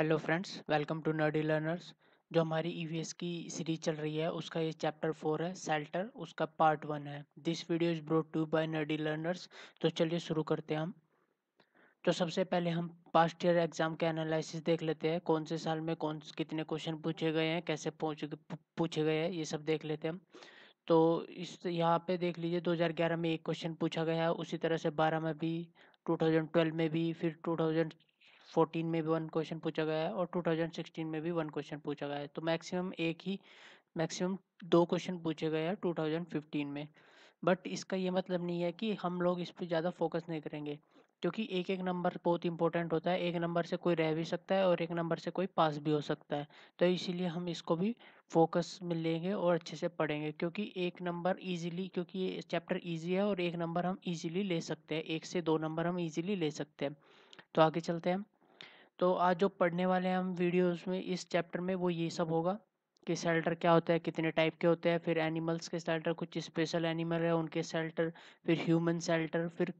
Hello friends welcome to nerdy learners जो हमारी ई e की सीरीज चल रही है उसका ये चैप्टर फोर है सेल्टर उसका पार्ट वन है this video is brought to by nerdy learners तो चलिए शुरू करते हैं हम तो सबसे पहले हम पास्ट ईयर एग्ज़ाम के एनालिसिस देख लेते हैं कौन से साल में कौन कितने क्वेश्चन पूछे गए हैं कैसे पूछे गए हैं ये सब देख लेते हैं हम तो इस यहाँ पे देख लीजिए दो में एक क्वेश्चन पूछा गया है उसी तरह से बारह में भी 2012 में भी फिर फोर्टीन में भी वन क्वेश्चन पूछा गया है और टू थाउजेंड सिक्सटीन में भी वन क्वेश्चन पूछा गया है तो मैक्सिमम एक ही मैक्सिमम दो क्वेश्चन पूछे गए हैं टू थाउजेंड फिफ्टीन में बट इसका ये मतलब नहीं है कि हम लोग इस पर ज़्यादा फोकस नहीं करेंगे क्योंकि एक एक नंबर बहुत इंपॉर्टेंट होता है एक नंबर से कोई रह भी सकता है और एक नंबर से कोई पास भी हो सकता है तो इसीलिए हम इसको भी फोकस में लेंगे और अच्छे से पढ़ेंगे क्योंकि एक नंबर इजीली क्योंकि ये चैप्टर इजी है और एक नंबर हम इजीली ले सकते हैं एक से दो नंबर हम इजीली ले सकते हैं तो आगे चलते हैं तो आज जो पढ़ने वाले हैं हम वीडियोस में इस चैप्टर में वो ये सब होगा कि सेल्टर क्या होता है कितने टाइप के होते हैं फिर एनिमल्स के सेल्टर कुछ स्पेशल एनिमल है उनके सेल्टर फिर ह्यूमन सेल्टर फिर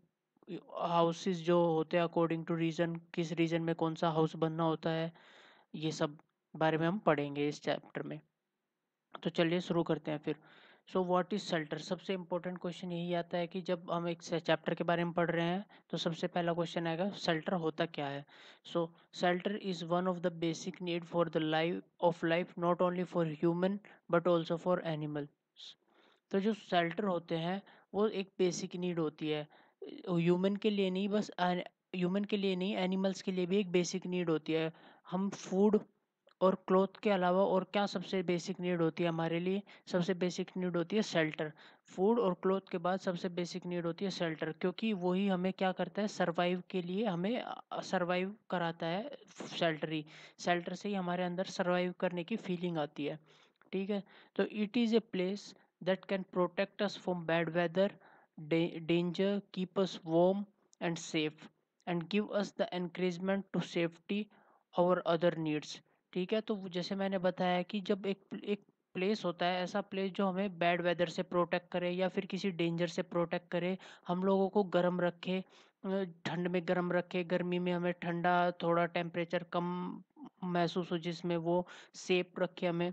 हाउसेस जो होते हैं अकॉर्डिंग टू रीजन किस रीजन में कौन सा हाउस बनना होता है ये सब बारे में हम पढ़ेंगे इस चैप्टर में तो चलिए शुरू करते हैं फिर सो व्हाट इज़ शेल्टर सबसे इंपॉर्टेंट क्वेश्चन यही आता है कि जब हम एक चैप्टर के बारे में पढ़ रहे हैं तो सबसे पहला क्वेश्चन आएगा शेल्टर होता क्या है so shelter is one of the basic need for the life of life not only for human but also for animal तो जो शेल्टर होते हैं वो एक बेसिक नीड होती है ह्यूमन के लिए नहीं बस ह्यूमन के लिए नहीं एनिमल्स के लिए भी एक बेसिक नीड होती है हम फूड और क्लोथ के अलावा और क्या सबसे बेसिक नीड होती है हमारे लिए सबसे बेसिक नीड होती है शेल्टर फूड और क्लोथ के बाद सबसे बेसिक नीड होती है शेल्टर क्योंकि वही हमें क्या करता है सर्वाइव के लिए हमें सर्वाइव कराता है शेल्टर ही शेल्टर से ही हमारे अंदर सर्वाइव करने की फीलिंग आती है ठीक है तो it is a place that can protect us from bad weather danger keep us warm and safe and give us the encouragement to safety और अदर नीड्स ठीक है तो जैसे मैंने बताया कि जब एक एक प्लेस होता है ऐसा प्लेस जो हमें बैड वेदर से प्रोटेक्ट करे या फिर किसी डेंजर से प्रोटेक्ट करे हम लोगों को गर्म रखे ठंड में गर्म रखे गर्मी में हमें ठंडा थोड़ा टेम्परेचर कम महसूस हो जिसमें वो सेफ रखे हमें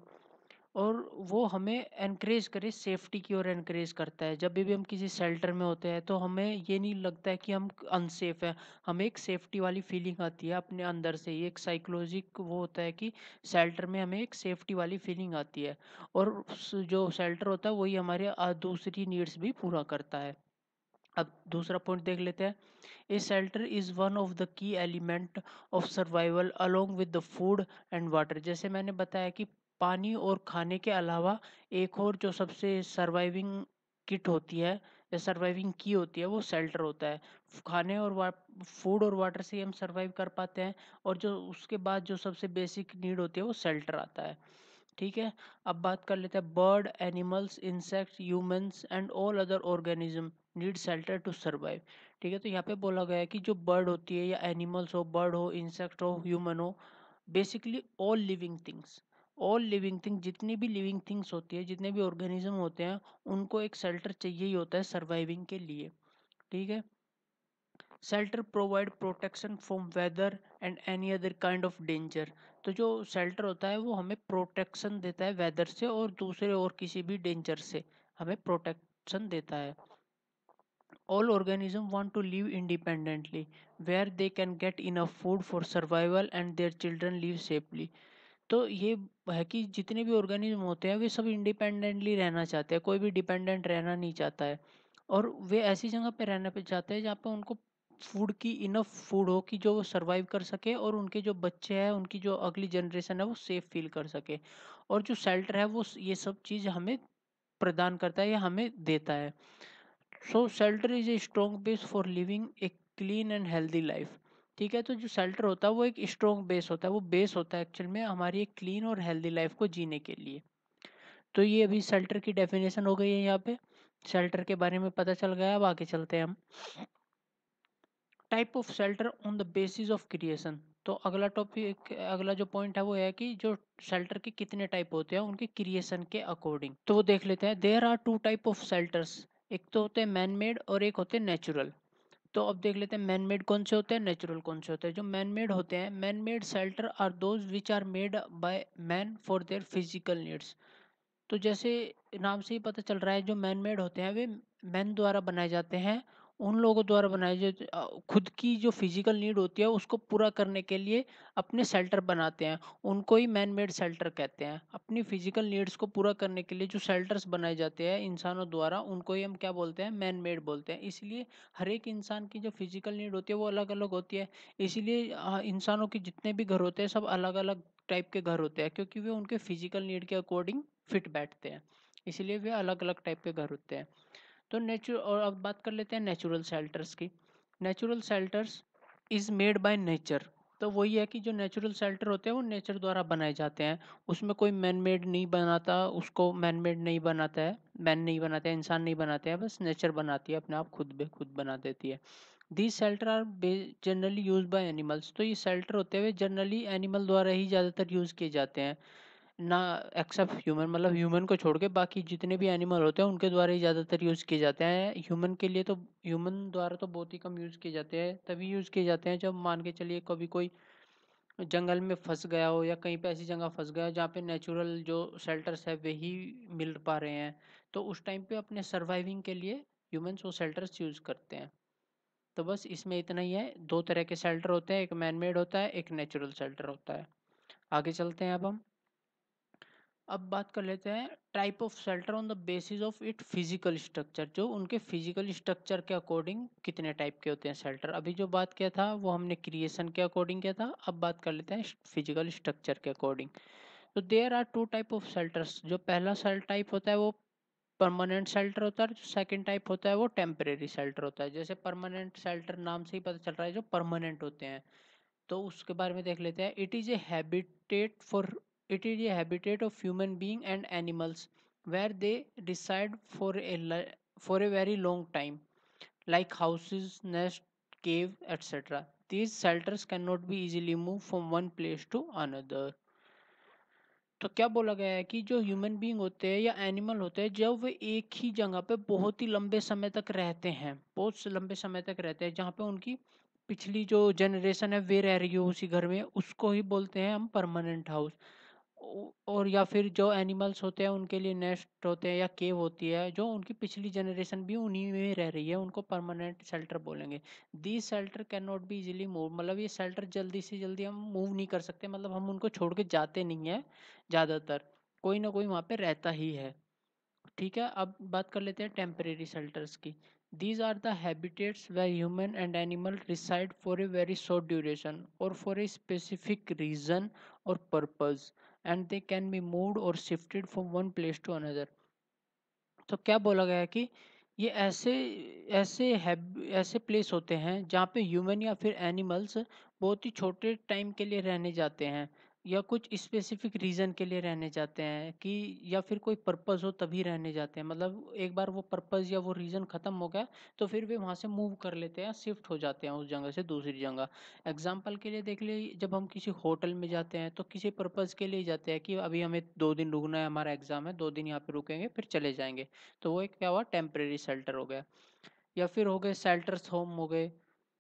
और वो हमें एनकरेज करे सेफ्टी की ओर एनकरेज करता है जब भी हम किसी शेल्टर में होते हैं तो हमें ये नहीं लगता है कि हम अनसेफ हैं हमें एक सेफ्टी वाली फीलिंग आती है अपने अंदर से एक साइकोलॉजिक वो होता है कि शेल्टर में हमें एक सेफ्टी वाली फीलिंग आती है और जो शेल्टर होता है वही हमारे दूसरी नीड्स भी पूरा करता है अब दूसरा पॉइंट देख लेते हैं a shelter is one of the key element of survival along with the food and water जैसे मैंने बताया कि पानी और खाने के अलावा एक और जो सबसे सर्वाइविंग किट होती है या सर्वाइविंग की होती है वो शेल्टर होता है खाने और फूड और वाटर से हम सर्वाइव कर पाते हैं और जो उसके बाद जो सबसे बेसिक नीड होती है वो शेल्टर आता है ठीक है अब बात कर लेते हैं bird animals insect humans and all other organism need shelter to survive ठीक है तो यहाँ पे बोला गया है कि जो बर्ड होती है या एनिमल्स हो बर्ड हो इंसेक्ट हो ह्यूमन हो basically all living things all living thing जितनी भी लिविंग थिंग्स होती है जितने भी ऑर्गेनिज्म होते हैं उनको एक शेल्टर चाहिए ही होता है सर्वाइविंग के लिए ठीक है shelter provide protection from weather and any other kind of danger तो जो शेल्टर होता है वो हमें प्रोटेक्शन देता है वेदर से और दूसरे और किसी भी डेंजर से हमें प्रोटेक्शन देता है all organism want to live independently where they can get enough food for survival and their children live safely तो ये है कि जितने भी ऑर्गेनिज्म होते हैं वे सब इंडिपेंडेंटली रहना चाहते हैं कोई भी डिपेंडेंट रहना नहीं चाहता है और वे ऐसी जगह पर रहना पे चाहते हैं जहाँ पे उनको फूड की इनफ फूड हो कि जो वो सर्वाइव कर सके और उनके जो बच्चे हैं उनकी जो अगली जनरेशन है वो सेफ फील कर सके और जो शेल्टर है वो ये सब चीज़ हमें प्रदान करता है या हमें देता है so shelter is a strong base for living a clean and healthy life ठीक है तो जो सेल्टर होता है वो एक स्ट्रॉन्ग बेस होता है वो बेस होता है एक्चुअल में हमारी एक क्लीन और हेल्दी लाइफ को जीने के लिए तो ये अभी सेल्टर की डेफिनेशन हो गई है यहाँ पे सेल्टर के बारे में पता चल गया अब आगे चलते हैं हम type of shelter on the basis of creation तो अगला टॉपिक अगला जो पॉइंट है वो है कि जो सेल्टर के कितने टाइप होते हैं उनके क्रिएशन के अकॉर्डिंग तो वो देख लेते हैं there are two type of shelters एक तो होते हैं मैन मेड और एक होते हैं नेचुरल तो अब देख लेते हैं मैनमेड कौन से होते हैं नेचुरल कौन से होते हैं जो मैन मेड हाँ। होते हैं manmade shelter are those which are made by man for their physical needs तो जैसे नाम से ही पता चल रहा है जो मैन मेड होते हैं वे मैन द्वारा बनाए जाते हैं उन लोगों द्वारा बनाई जो खुद की जो फिजिकल नीड होती है उसको पूरा करने के लिए अपने शेल्टर बनाते हैं उनको ही मैन मेड शेल्टर कहते हैं अपनी फिजिकल नीड्स को पूरा करने के लिए जो शेल्टर्स बनाए जाते हैं इंसानों द्वारा उनको ही हम क्या बोलते हैं मैन मेड बोलते हैं इसलिए हर एक इंसान की जो फिजिकल नीड होती है वो अलग अलग होती है इसीलिए इंसानों के जितने भी घर होते हैं सब अलग अलग टाइप के घर होते हैं क्योंकि वे उनके फिजिकल नीड के अकॉर्डिंग फिट बैठते हैं इसीलिए वे अलग अलग टाइप के घर होते हैं तो नेचुर और अब बात कर लेते हैं नेचुरल शेल्टर्स की natural shelters is made by nature तो वही है कि जो नेचुरल शेल्टर होते हैं वो नेचर द्वारा बनाए जाते हैं उसमें कोई मैन मेड नहीं बनाता उसको मैन मेड नहीं बनाता है मैन नहीं बनाते हैं इंसान नहीं बनाते हैं बस नेचर बनाती है अपने आप खुद बे खुद बना देती है the shelter are generally use by animals तो ये शेल्टर होते हुए जनरली एनिमल द्वारा ही ज़्यादातर यूज़ किए जाते हैं ना एक्सेप्ट ह्यूमन मतलब ह्यूमन को छोड़ के बाकी जितने भी एनिमल होते हैं उनके द्वारा ही ज़्यादातर यूज़ किए जाते हैं ह्यूमन के लिए तो ह्यूमन द्वारा तो बहुत ही कम यूज़ किए जाते हैं तभी यूज़ किए जाते हैं जब मान के चलिए कभी कोई जंगल में फंस गया हो या कहीं पे ऐसी जगह फंस गया हो जहाँ पे नेचुरल जो शेल्टर्स है वही मिल पा रहे हैं तो उस टाइम पे अपने सर्वाइविंग के लिए ह्यूमन्स वो शेल्टर्स यूज़ करते हैं तो बस इसमें इतना ही है दो तरह के शेल्टर होते हैं एक मैन मेड होता है एक नेचुरल शेल्टर होता है आगे चलते हैं अब हम अब बात कर लेते हैं type of shelter on the basis of it physical structure जो उनके फिजिकल स्ट्रक्चर के अकॉर्डिंग कितने टाइप के होते हैं शेल्टर अभी जो बात किया था वो हमने क्रिएशन के अकॉर्डिंग किया था अब बात कर लेते हैं फिजिकल स्ट्रक्चर के अकॉर्डिंग तो there are two type of shelter जो पहला सेल टाइप होता है वो परमानेंट शेल्टर होता है जो सेकेंड टाइप होता है वो टेम्परेरी शेल्टर होता है जैसे परमानेंट शेल्टर नाम से ही पता चल रहा है जो परमानेंट होते हैं तो उसके बारे में देख लेते हैं it is a habitat for It is a habitat of human beings and animals where they reside for a, for a very long time like houses, nest, cave, etc. These shelters cannot be easily moved from one place to another. तो क्या बोला गया है कि जो human being होते हैं या एनिमल होते हैं जब वे एक ही जगह पे बहुत ही लंबे समय तक रहते हैं बहुत लंबे समय तक रहते हैं जहाँ पे उनकी पिछली जो जनरेशन है वे रह रही हो उसी घर में उसको ही बोलते हैं हम परमानेंट हाउस और या फिर जो एनिमल्स होते हैं उनके लिए नेस्ट होते हैं या केव होती है जो उनकी पिछली जनरेशन भी उन्हीं में रह रही है उनको परमानेंट शेल्टर बोलेंगे the shelter can not be easily move मतलब ये शेल्टर जल्दी से जल्दी हम मूव नहीं कर सकते मतलब हम उनको छोड़ के जाते नहीं हैं ज़्यादातर कोई ना कोई वहाँ पर रहता ही है ठीक है अब बात कर लेते हैं टेम्परेरी शेल्टर्स की these are the habitats where human and animal reside for a very short duration और फॉर ए स्पेसिफिक रीज़न और purpose and they can be move और shifted from one place to another तो क्या बोला गया कि ये ऐसे ऐसे है ऐसे प्लेस होते हैं जहाँ पे ह्यूमन या फिर एनिमल्स बहुत ही छोटे टाइम के लिए रहने जाते हैं या कुछ स्पेसिफिक रीजन के लिए रहने जाते हैं कि या फिर कोई पर्पस हो तभी रहने जाते हैं मतलब एक बार वो पर्पस या वो रीजन खत्म हो गया तो फिर वे वहाँ से मूव कर लेते हैं शिफ्ट हो जाते हैं उस जगह से दूसरी जगह एग्जाम्पल के लिए देख लीजिए जब हम किसी होटल में जाते हैं तो किसी पर्पस के लिए जाते हैं कि अभी हमें दो दिन रुकना है हमारा एग्जाम है दो दिन यहाँ पे रुकेंगे फिर चले जाएंगे तो वो एक क्या हुआ टेम्परेरी शेल्टर हो गया या फिर हो गए सेल्टर्स होम हो गए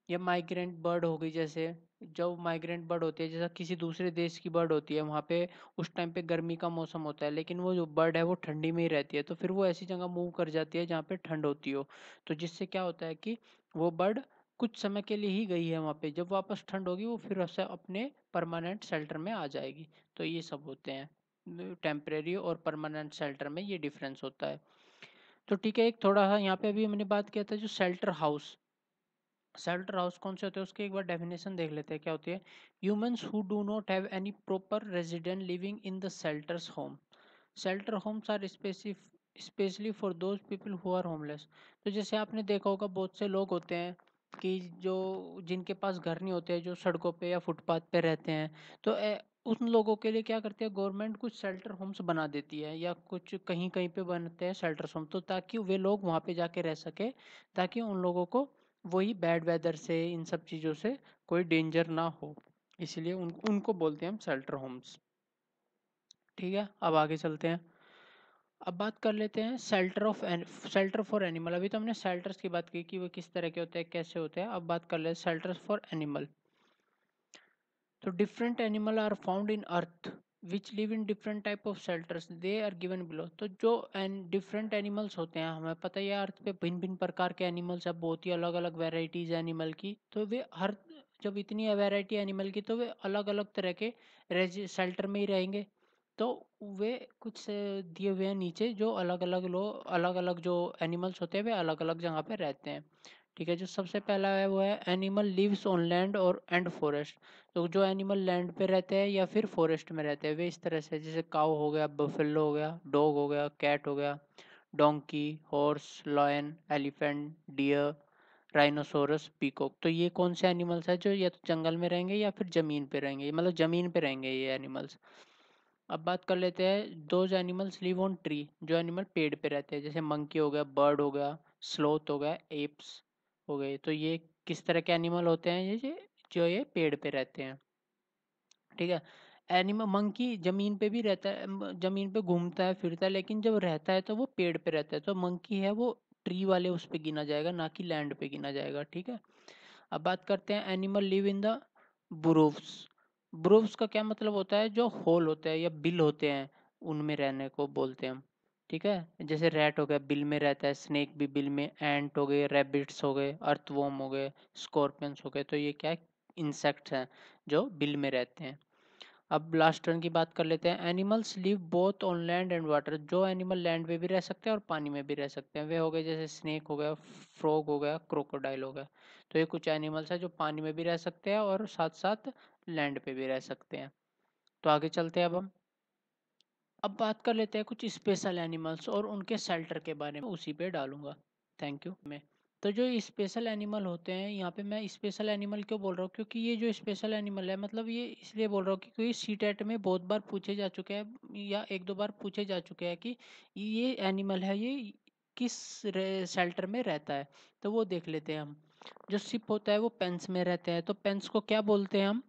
या माइग्रेंट बर्ड हो गई जैसे जब माइग्रेंट बर्ड होती है जैसा किसी दूसरे देश की बर्ड होती है वहाँ पे उस टाइम पे गर्मी का मौसम होता है लेकिन वो जो बर्ड है वो ठंडी में ही रहती है तो फिर वो ऐसी जगह मूव कर जाती है जहाँ पे ठंड होती हो तो जिससे क्या होता है कि वो बर्ड कुछ समय के लिए ही गई है वहाँ पे जब वापस ठंड होगी वो फिर उससे अपने परमानेंट शेल्टर में आ जाएगी तो ये सब होते हैं टेम्परेरी और परमानेंट शेल्टर में ये डिफरेंस होता है तो ठीक है एक थोड़ा सा यहाँ पे अभी हमने बात किया था जो शेल्टर हाउस शेल्टर हाउस कौन से होते हैं उसकी एक बार डेफिनेशन देख लेते हैं क्या होती है humans who do not have any proper resident living in the shelters home shelter homes are specific specially for those people who are homeless तो जैसे आपने देखा होगा बहुत से लोग होते हैं कि जो जिनके पास घर नहीं होते हैं जो सड़कों पे या फुटपाथ पे रहते हैं तो ए, उन लोगों के लिए क्या करते हैं गवर्नमेंट कुछ शेल्टर होम्स बना देती है या कुछ कहीं कहीं पे बनते हैं शेल्टर होम तो ताकि वे लोग वहाँ पे जाके रह सके ताकि उन लोगों को वही बैड वेदर से इन सब चीज़ों से कोई डेंजर ना हो इसलिए उन उनको बोलते हैं हम शेल्टर होम्स ठीक है अब आगे चलते हैं अब बात कर लेते हैं shelter of shelter for animal अभी तो हमने शेल्टर्स की बात की कि वो किस तरह के होते हैं कैसे होते हैं अब बात कर लेते हैं शेल्टर्स फॉर एनिमल तो different animal are found in earth which live in different type of shelters they are given below तो जो एन डिफरेंट एनिमल्स होते हैं हमें पता ही है अर्थ पे भिन्न भिन्न प्रकार के एनिमल्स है बहुत ही अलग अलग वेराइटीज एनिमल की तो वे हर जब इतनी वेराइटी एनिमल की तो वे अलग अलग तरह के शेल्टर में ही रहेंगे तो वे कुछ दिए हुए हैं नीचे जो अलग अलग लोग अलग अलग जो एनिमल्स होते हैं वे अलग अलग जगह पे रहते हैं ठीक है जो सबसे पहला है वो है एनिमल लिव्स ऑन लैंड और एंड फॉरेस्ट तो जो एनिमल लैंड पे रहते हैं या फिर फॉरेस्ट में रहते हैं वे इस तरह से जैसे काउ हो गया बफेलो हो गया डॉग हो गया कैट हो गया donkey horse lion elephant deer rhinoceros peacock तो ये कौन से एनिमल्स हैं जो या तो जंगल में रहेंगे या फिर ज़मीन पर रहेंगे मतलब ज़मीन पर रहेंगे ये एनिमल्स अब बात कर लेते हैं those animals live on tree जो एनिमल पेड़ पे रहते हैं जैसे मंकी हो गया बर्ड हो गया स्लोथ हो गया एप्स हो गए तो ये किस तरह के एनिमल होते हैं ये जो ये पेड़ पे रहते हैं ठीक है एनिमल मंकी जमीन पे भी रहता है जमीन पे घूमता है फिरता है लेकिन जब रहता है तो वो पेड़ पे रहता है तो मंकी है वो ट्री वाले उस पर गिना जाएगा ना कि लैंड पे गिना जाएगा ठीक है अब बात करते हैं animal live in the burrows burrows का क्या मतलब होता है जो होल होता है या बिल होते हैं उनमें रहने को बोलते हैं हम ठीक है जैसे रैट हो गया बिल में रहता है स्नेक भी बिल में एंट हो गए रेबिट्स हो गए अर्थवोम हो गए स्कॉर्पियंस हो गए तो ये क्या इंसेक्ट्स हैं जो बिल में रहते हैं अब लास्ट टर्न की बात कर लेते हैं animals live both on land and water जो एनिमल लैंड में भी रह सकते हैं और पानी में भी रह सकते हैं वे हो गए जैसे स्नेक हो गया फ्रॉग हो गया क्रोकोडाइल हो गया तो ये कुछ एनिमल्स हैं जो पानी में भी रह सकते हैं और साथ साथ लैंड पे भी रह सकते हैं तो आगे चलते हैं अब हम अब बात कर लेते हैं कुछ स्पेशल एनिमल्स और उनके शेल्टर के बारे में उसी पे डालूंगा थैंक यू मैं तो जो स्पेशल एनिमल होते हैं यहाँ पे मैं स्पेशल एनिमल क्यों बोल रहा हूँ क्योंकि ये जो स्पेशल एनिमल है मतलब ये इसलिए बोल रहा हूँ क्योंकि सी टेट में बहुत बार पूछे जा चुके हैं या एक दो बार पूछे जा चुके हैं कि ये एनिमल है ये किस शेल्टर में रहता है तो वो देख लेते हैं हम जो सिप होता है वो पेंस में रहते हैं तो पेंस को क्या बोलते हैं हम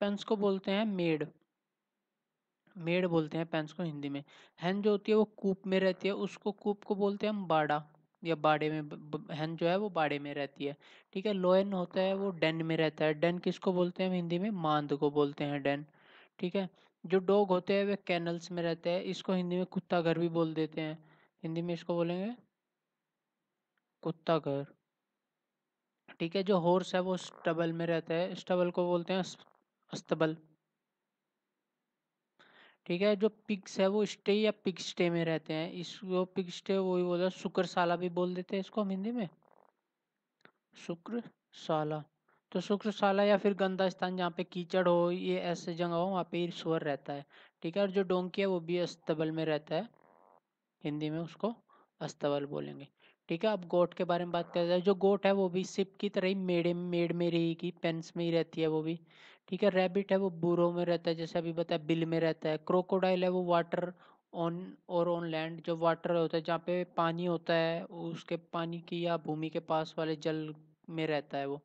पेंस को बोलते हैं मेड मेड़ बोलते हैं पेंस को हिंदी में हैन जो होती है वो कूप में रहती है उसको कूप को बोलते हैं हम बाड़ा या बाड़े में हैन जो है वो बाड़े में रहती है ठीक है लोयन होता है वो डेन में रहता है डेन किसको बोलते हैं हम हिंदी में मांद को बोलते हैं डेन ठीक है जो डॉग होते हैं वे कैनल्स में रहते हैं इसको हिंदी में कुत्ता घर भी बोल देते हैं हिंदी में इसको बोलेंगे कुत्ता घर ठीक है जो हॉर्स है वो स्टबल में रहता है स्टबल को बोलते हैं अस्तबल ठीक है जो पिक्स है वो स्टे या पिक स्टे में रहते हैं इसको पिक स्टे ही बोला शुक्रशाला भी बोल देते हैं इसको हम हिंदी में शुक्रशाला तो शुक्रशाला या फिर गंदा स्थान जहाँ पे कीचड़ हो ये ऐसे जगह हो वहाँ पे सुअर रहता है ठीक है और जो डोंकी है वो भी अस्तबल में रहता है हिंदी में उसको अस्तबल बोलेंगे ठीक है अब गोट के बारे में बात करते हैं जो गोट है वो भी सिप की तरह ही मेड़े मेड में रहेगी पेंस में ही रहती है वो भी ठीक है रैबिट है वो बूरो में रहता है जैसे अभी बताया बिल में रहता है क्रोकोडाइल है वो वाटर ऑन और ऑन लैंड जो वाटर होता है जहाँ पे पानी होता है उसके पानी की या भूमि के पास वाले जल में रहता है वो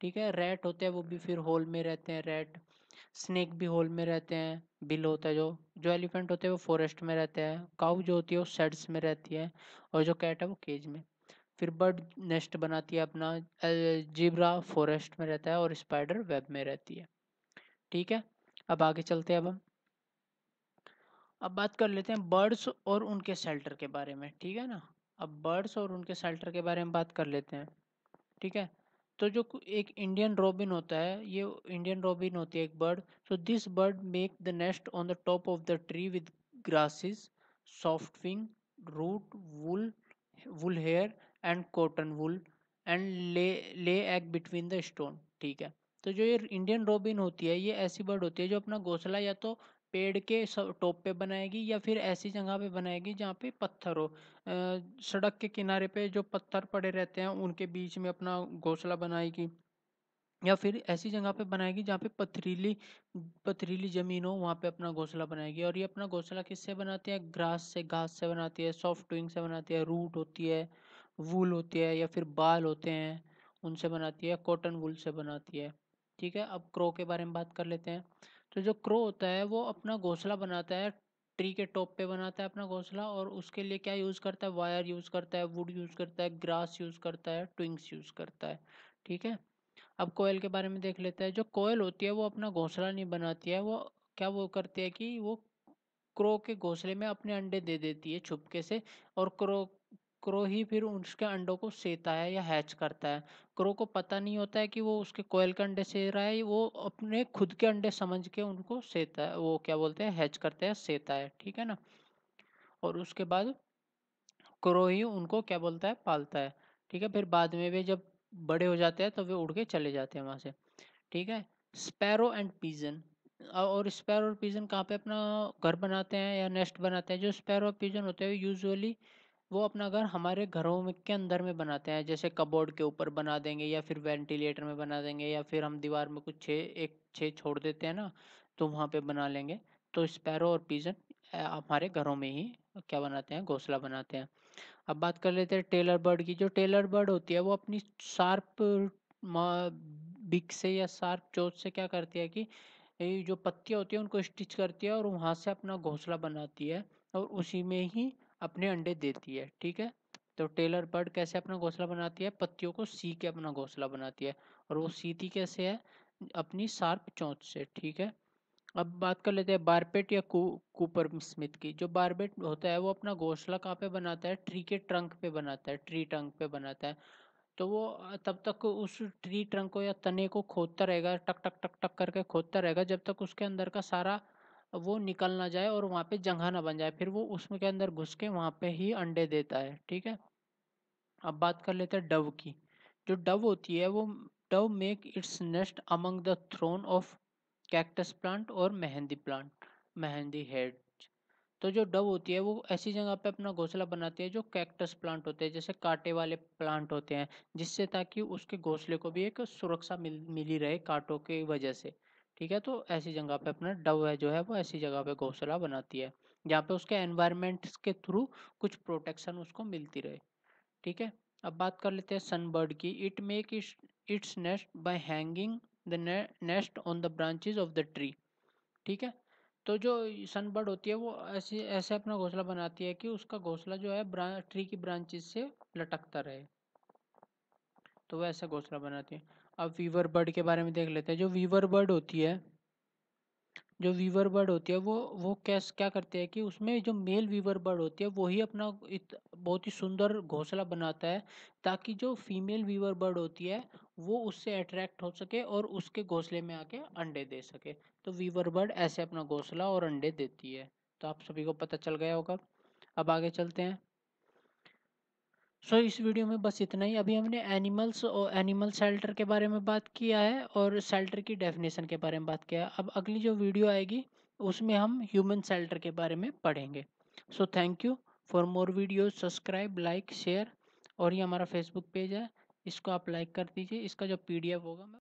ठीक है रैट होते हैं वो भी फिर होल में रहते हैं रैट स्नेक भी होल में रहते हैं बिल होता है जो जो एलिफेंट होते हैं वो फॉरेस्ट में रहते हैं काउ जो होती है वो सेड्स में रहती है और जो कैट है वो केज में फिर बर्ड नेस्ट बनाती है अपना जिब्रा फॉरेस्ट में रहता है और स्पाइडर वेब में रहती है ठीक है अब आगे चलते हैं अब हम अब बात कर लेते हैं बर्ड्स और उनके शेल्टर के बारे में ठीक है ना अब बर्ड्स और उनके शेल्टर के बारे में बात कर लेते हैं ठीक है तो जो एक इंडियन रॉबिन होता है ये इंडियन रॉबिन होती है एक bird so this bird make the nest on the top of the tree with grasses soft wing root wool wool hair and cotton wool and lay lay egg between the stone ठीक है तो जो ये Indian robin होती है ये ऐसी bird होती है जो अपना घोंसला या तो पेड़ के टॉप पे बनाएगी या फिर ऐसी जगह पे बनाएगी जहाँ पे पत्थर हो सड़क के किनारे पे जो पत्थर पड़े रहते हैं उनके बीच में अपना घोंसला बनाएगी या फिर ऐसी जगह पे बनाएगी जहाँ पे पथरीली पथरीली ज़मीन हो वहाँ पे अपना घोंसला बनाएगी और ये अपना घोंसला किससे बनाती है ग्रास से घास से बनाती है सॉफ्ट विंग से बनाती है रूट होती है वूल होती है या फिर बाल होते हैं उनसे बनाती है कॉटन वूल से बनाती है ठीक है अब क्रो के बारे में बात कर लेते हैं तो जो क्रो होता है वो अपना घोंसला बनाता है ट्री के टॉप पे बनाता है अपना घोंसला और उसके लिए क्या यूज़ करता है वायर यूज़ करता है वुड यूज़ करता है ग्रास यूज़ करता है ट्विंग्स यूज़ करता है ठीक है अब कोयल के बारे में देख लेते हैं जो कोयल होती है वो अपना घोंसला नहीं बनाती है वो क्या वो करती है कि वो क्रो के घोंसले में अपने अंडे दे देती है छुपके से और क्रो क्रो ही फिर उसके अंडों को सेता है या हैच करता है क्रो को पता नहीं होता है कि वो उसके कोयल के अंडे से रहा है वो अपने खुद के अंडे समझ के उनको सेता है वो क्या बोलते हैं हैच करता है सेता है ठीक है ना और उसके बाद क्रो ही उनको क्या बोलता है पालता है ठीक है फिर बाद में वे जब बड़े हो जाते हैं तो वे उड़ के चले जाते हैं वहाँ से ठीक है स्पैरो एंड पीजन और स्पैरो और पीजन कहाँ पे अपना घर बनाते हैं या नेस्ट बनाते हैं जो स्पैरो और पीजन होते हैं यूजुअली वो अपना घर हमारे घरों में के अंदर में बनाते हैं जैसे कबोर्ड के ऊपर बना देंगे या फिर वेंटिलेटर में बना देंगे या फिर हम दीवार में कुछ छः एक छः छोड़ देते हैं ना तो वहाँ पे बना लेंगे तो स्पैरो और पिजन हमारे घरों में ही क्या बनाते हैं घोंसला बनाते हैं अब बात कर लेते हैं टेलर बर्ड की जो टेलर बर्ड होती है वो अपनी शार्प बिक से या शार्प चोच से क्या करती है कि जो पत्तियाँ होती है उनको स्टिच करती है और वहाँ से अपना घोंसला बनाती है और उसी में ही अपने अंडे देती है ठीक है तो टेलर बर्ड कैसे अपना घोंसला बनाती है पत्तियों को सी के अपना घोंसला बनाती है और वो सीती कैसे है अपनी सार्प चोंच से ठीक है अब बात कर लेते हैं बारपेट या कू, कूपर स्मिथ की जो बारपेट होता है वो अपना घोंसला कहाँ पे बनाता है ट्री के ट्रंक पे बनाता है ट्री ट्रंक पे बनाता है तो वो तब तक उस ट्री ट्रंक को या तने को खोदता रहेगा टक टक टक टक करके खोदता रहेगा जब तक उसके अंदर का सारा वो निकल ना जाए और वहाँ पे जंगा ना बन जाए फिर वो उसमें के अंदर घुस के वहाँ पे ही अंडे देता है ठीक है अब बात कर लेते हैं डव की जो डव होती है वो dove make its nest among the thorn of cactus plant और मेहंदी प्लांट मेहंदी हेड तो जो डव होती है वो ऐसी जगह पे अपना घोंसला बनाती है जो कैक्टस प्लांट होते हैं जैसे कांटे वाले प्लांट होते हैं जिससे ताकि उसके घोंसले को भी एक सुरक्षा मिल मिली रहे कांटों की वजह से ठीक है तो ऐसी जगह पे अपना डव है जो है वो ऐसी जगह पे घोंसला बनाती है जहाँ पे उसके एनवायरमेंट के थ्रू कुछ प्रोटेक्शन उसको मिलती रहे ठीक है अब बात कर लेते हैं सनबर्ड की it make its nest by hanging the nest on the branches of the tree ठीक है तो जो सनबर्ड होती है वो ऐसे ऐसे अपना घोंसला बनाती है कि उसका घोंसला जो है ट्री की ब्रांचेज से लटकता रहे तो वह ऐसा घोंसला बनाती है अब वीवर बर्ड के बारे में देख लेते हैं जो वीवर बर्ड होती है जो वीवर बर्ड होती है वो वो कैस क्या करते हैं कि उसमें जो मेल वीवर बर्ड होती है वही अपना इत, बहुत ही सुंदर घोंसला बनाता है ताकि जो फीमेल वीवर बर्ड होती है वो उससे अट्रैक्ट हो सके और उसके घोंसले में आके अंडे दे सके तो वीवर बर्ड ऐसे अपना घोंसला और अंडे देती है तो आप सभी को पता चल गया होगा अब आगे चलते हैं सो so, इस वीडियो में बस इतना ही अभी हमने एनिमल्स और एनिमल शेल्टर के बारे में बात किया है और शेल्टर की डेफिनेशन के बारे में बात किया है अब अगली जो वीडियो आएगी उसमें हम ह्यूमन शेल्टर के बारे में पढ़ेंगे so thank you for more video subscribe like share और ये हमारा फेसबुक पेज है इसको आप लाइक कर दीजिए इसका जो पीडीएफ होगा